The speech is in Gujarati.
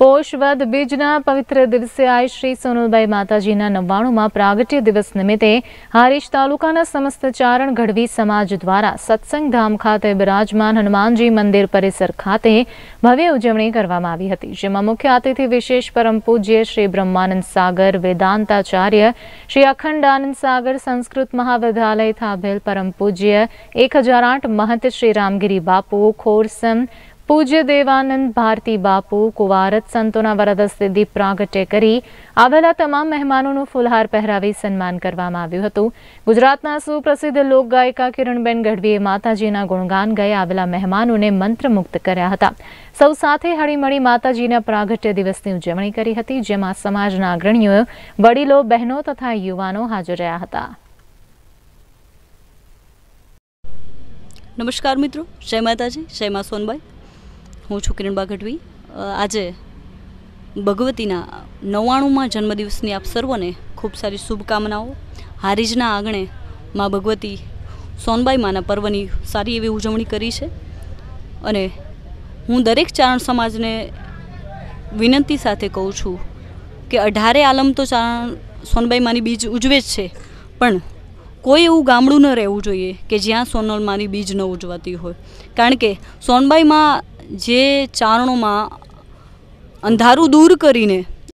પોષ પોષવદ બીજના પવિત્ર દિવસે આઈ શ્રી સોનલબાઈ માતાજીના નવ્વાણુંમાં પ્રાગટ્ય દિવસ નિમિત્તે હારીશ તાલુકાના સમસ્ત ચારણ ગઢવી સમાજ દ્વારા સત્સંગ ધામ ખાતે બિરાજમાન હનુમાનજી મંદિર પરિસર ખાતે ભવ્ય ઉજવણી કરવામાં આવી હતી જેમાં મુખ્ય અતિથિ વિશેષ પરમ પૂજ્ય શ્રી બ્રહ્માનંદ સાગર વેદાંતાચાર્ય શ્રી અખંડ આનંદ સાગર સંસ્કૃત મહાવિદ્યાલય થાભેલ પરમ પૂજ્ય એક હજાર આઠ મહંત શ્રી રામગીરી બાપુ ખોરસમ પૂજ્ય દેવાનંદ ભારતી બાપુ કુવારત સંતોના વરદ સિદ્ધિ પ્રાગટ્ય કરી આવેલા તમામ મહેમાનોનું ફુલહાર પહેરાવી સન્માન કરવામાં આવ્યું હતું ગુજરાતના સુપ્રસિદ્ધ લોકગાયિકા કિરણબેન ગઢવીએ માતાજીના ગુણગાન ગાઈ આવેલા મહેમાનોને મંત્રમુક્ત કર્યા હતા સૌ સાથે હળીમળી માતાજીના પ્રાગટ્ય દિવસની ઉજવણી કરી હતી જેમાં સમાજના અગ્રણીઓ વડીલો બહેનો તથા યુવાનો હાજર રહ્યા હતા નમસ્કાર મિત્રો જય માતાજી જય મા સોનબાઈ હું છું કિરણ બાગઢવી આજે ભગવતીના નવ્વાણુંમાં જન્મદિવસની આપ સર્વને ખૂબ સારી શુભકામનાઓ હારીજના આંગણે મા ભગવતી સોનબાઈ માના પર્વની સારી એવી ઉજવણી કરી છે અને હું દરેક ચારણ સમાજને વિનંતી સાથે કહું છું કે અઢારે આલમ તો ચારણ સોનબાઈ માની બીજ ઉજવે જ છે પણ કોઈ એવું ગામડું ન રહેવું જોઈએ કે જ્યાં સોનલ માની બીજ ન ઉજવાતી હોય કારણ કે સોનબાઈમાં જે ચારણોમાં અંધારું દૂર કરીને